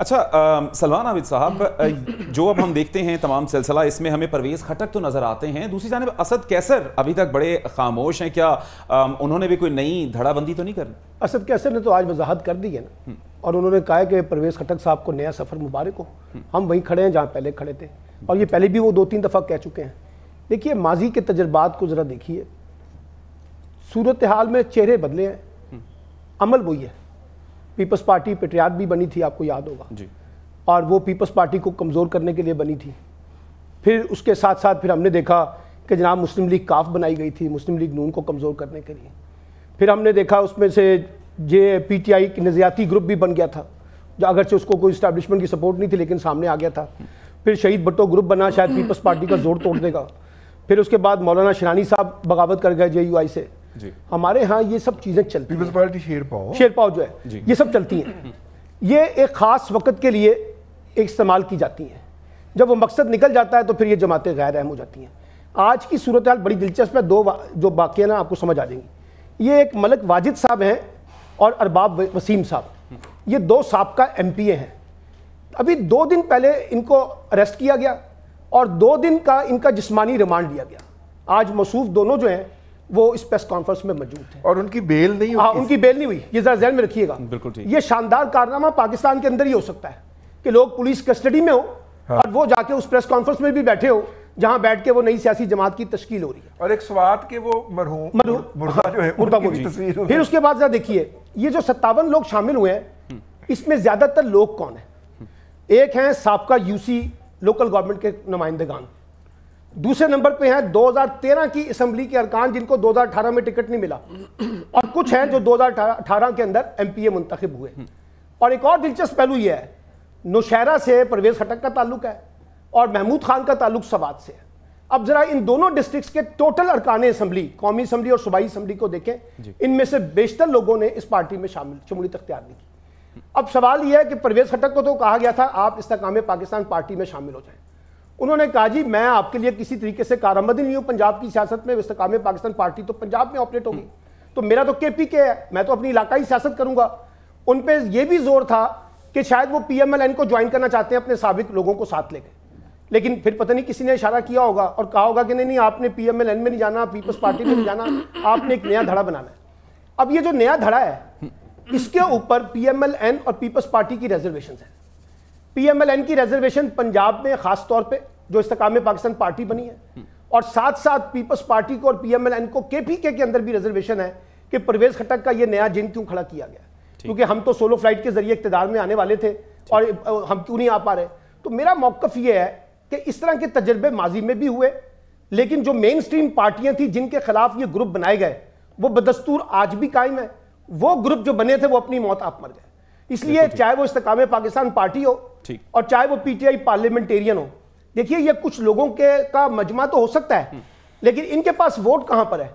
अच्छा सलमान आबिद साहब हम्म। जो अब हम देखते हैं तमाम सिलसिला इसमें हमें परवेज़ खटक तो नज़र आते हैं दूसरी जानब असद कैसर अभी तक बड़े खामोश हैं क्या उन्होंने भी कोई नई धड़ाबंदी तो नहीं करनी असद कैसर ने तो आज वजाहत कर दी है ना हम्म। और उन्होंने कहा कि परवेज़ खटक साहब को नया सफ़र मुबारक हो हम्म। हम वहीं खड़े हैं जहाँ पहले खड़े थे और ये पहले भी वो दो तीन दफ़ा कह चुके हैं देखिए माजी के तजर्बात को ज़रा देखिए सूरत हाल में चेहरे बदले हैं अमल वही है पीपल्स पार्टी पेट्रियाट भी बनी थी आपको याद होगा जी और वो पीपल्स पार्टी को कमज़ोर करने के लिए बनी थी फिर उसके साथ साथ फिर हमने देखा कि जनाब मुस्लिम लीग काफ बनाई गई थी मुस्लिम लीग नून को कमज़ोर करने के लिए फिर हमने देखा उसमें से जे पी टी आई नज़रियाती ग्रुप भी बन गया था जो अगरचे उसको कोई इस्टेब्लिशमेंट की सपोर्ट नहीं थी लेकिन सामने आ गया था फिर शहीद भट्टो ग्रुप बना शायद पीपल्स पार्टी का जोर तोड़ देगा फिर उसके बाद मौलाना शरानी साहब बगावत कर गए जे यू आई से हमारे यहाँ ये सब चीज़ें चलती पीपल्स पार्टी शेर पाओ हाँ? जो है ये सब चलती हैं ये एक ख़ास वक्त के लिए इस्तेमाल की जाती हैं जब वो मकसद निकल जाता है तो फिर ये जमातें गैर अहम हो जाती हैं आज की सूरत हाल बड़ी दिलचस्प है दो जो बाकी ना आपको समझ आ जाएंगी ये एक मलक वाजिद साहब हैं और अरबाब वसीम साहब ये दो सबका एम पी ए हैं अभी दो दिन पहले इनको अरेस्ट किया गया और दो दिन का इनका जिस्मानी रिमांड लिया गया आज मसूफ दोनों जो हैं वो इस प्रेस कॉन्फ्रेंस में मौजूद थे और उनकी बेल नहीं हुई हाँ, उनकी बेल नहीं हुई ये जरा जहन में रखिएगा बिल्कुल ये शानदार कारनामा पाकिस्तान के अंदर ही हो सकता है कि लोग पुलिस कस्टडी में हो हाँ। और वो जाके उस प्रेस कॉन्फ्रेंस में भी बैठे हो जहां बैठ के वो नई सियासी जमात की तश्कील हो रही है और एक स्वाद के वो मरहूम मुर्दा हाँ, मुर्दा फिर उसके बाद जरा देखिए ये जो सत्तावन लोग शामिल हुए हैं हम्म। इसमें ज्यादातर लोग कौन है एक है सबका यूसी लोकल गवर्नमेंट के नुमाइंदेगान दूसरे नंबर पे हैं 2013 की असेंबली के अरकान जिनको 2018 में टिकट नहीं मिला और कुछ हैं जो 2018 के अंदर एम पी ए मुंतखब हुए और एक और दिलचस्प पहलू यह है नौशहरा से परवेज खटक का ताल्लुक है और महमूद खान का ताल्लुक सवाद से है अब जरा इन दोनों डिस्ट्रिक्ट के टोटल अरकान असम्बली कौमी असम्बली और सूबाई असम्बली को देखें इनमें से बेशतर लोगों ने इस पार्टी में शामिल शमूलियत अख्तियार नहीं की अब सवाल यह है कि परवेज खटक को तो कहा गया था आप इस तकाम पाकिस्तान पार्टी में शामिल हो जाएं उन्होंने कहा जी मैं आपके लिए किसी तरीके से कारामद नहीं हूँ पंजाब की सियासत में इस्तकाम पाकिस्तान पार्टी तो पंजाब में ऑपरेट होगी तो मेरा तो के पी के है मैं तो अपनी इलाकाई सियासत करूंगा उन पर यह भी जोर था कि शायद वो पी एम एल एन को ज्वाइन करना चाहते हैं अपने सबक लोगों को साथ लेकर लेकिन फिर पता नहीं किसी ने इशारा किया होगा और कहा होगा कि नहीं नहीं आपने पी एम एल एन में नहीं जाना पीपल्स पार्टी में नहीं जाना आपने एक नया धड़ा बनाना है अब ये जो नया धड़ा है इसके ऊपर पी एम एल एन और पीपल्स पार्टी की रिजर्वेशन है पीएमएलएन की रिजर्वेशन पंजाब में खास तौर पे जो इस्तेकाम पाकिस्तान पार्टी बनी है और साथ साथ पीपल्स पार्टी को और पीएमएलएन को केपीके के अंदर भी रिजर्वेशन है कि परवेज खटक का ये नया जिन क्यों खड़ा किया गया क्योंकि हम तो सोलो फ्लाइट के जरिए इकतदार में आने वाले थे और हम क्यों नहीं आ पा रहे तो मेरा मौकफ ये है कि इस तरह के तजर्बे माजी में भी हुए लेकिन जो मेन स्ट्रीम पार्टियां थी जिनके खिलाफ ये ग्रुप बनाए गए वो बदस्तूर आज भी कायम है वो ग्रुप जो बने थे वो अपनी मौत आप मर गए इसलिए चाहे वो इस्तकाम पाकिस्तान पार्टी हो और चाहे वो पीटीआई पार्लियामेंटेरियन हो देखिए ये कुछ लोगों के का मजमा तो हो सकता है हम्म। लेकिन इनके पास वोट कहां पर है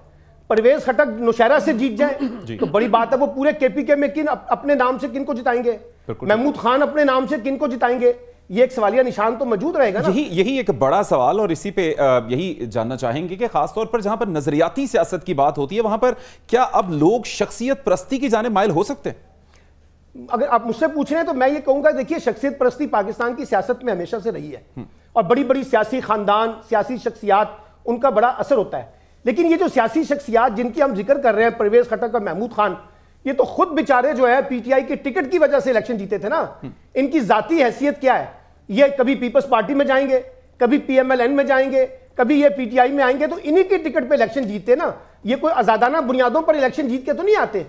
परवेज खटक नौशहरा से जीत जाए तो बड़ी बात है वो पूरे केपीके में किन अपने नाम से किन को जिताएंगे महमूद खान अपने नाम से किन को जिताएंगे ये एक सवालिया निशान तो मौजूद रहेगा यही यही एक बड़ा सवाल और इसी पे यही जानना चाहेंगे कि खासतौर पर जहां पर नजरियाती सियासत की बात होती है वहां पर क्या अब लोग शख्सियत प्रस्ती की जाने मायल हो सकते हैं अगर आप मुझसे पूछ रहे हैं तो मैं ये कहूंगा देखिए शख्सियत परस्ती पाकिस्तान की सियासत में हमेशा से रही है और बड़ी बड़ी सियासी खानदान सियासी शख्सियात उनका बड़ा असर होता है लेकिन ये जो सियासी शख्सियात जिनकी हम जिक्र कर रहे हैं परवेज खटक और महमूद खान ये तो खुद बेचारे जो है पीटीआई की टिकट की वजह से इलेक्शन जीते थे ना इनकी जाती हैसियत क्या है ये कभी पीपल्स पार्टी में जाएंगे कभी पीएमएलएन में जाएंगे कभी ये पीटीआई में आएंगे तो इन्हीं की टिकट पे इलेक्शन जीतते ना ये कोई आजादाना बुनियादों पर इलेक्शन जीत के तो नहीं आते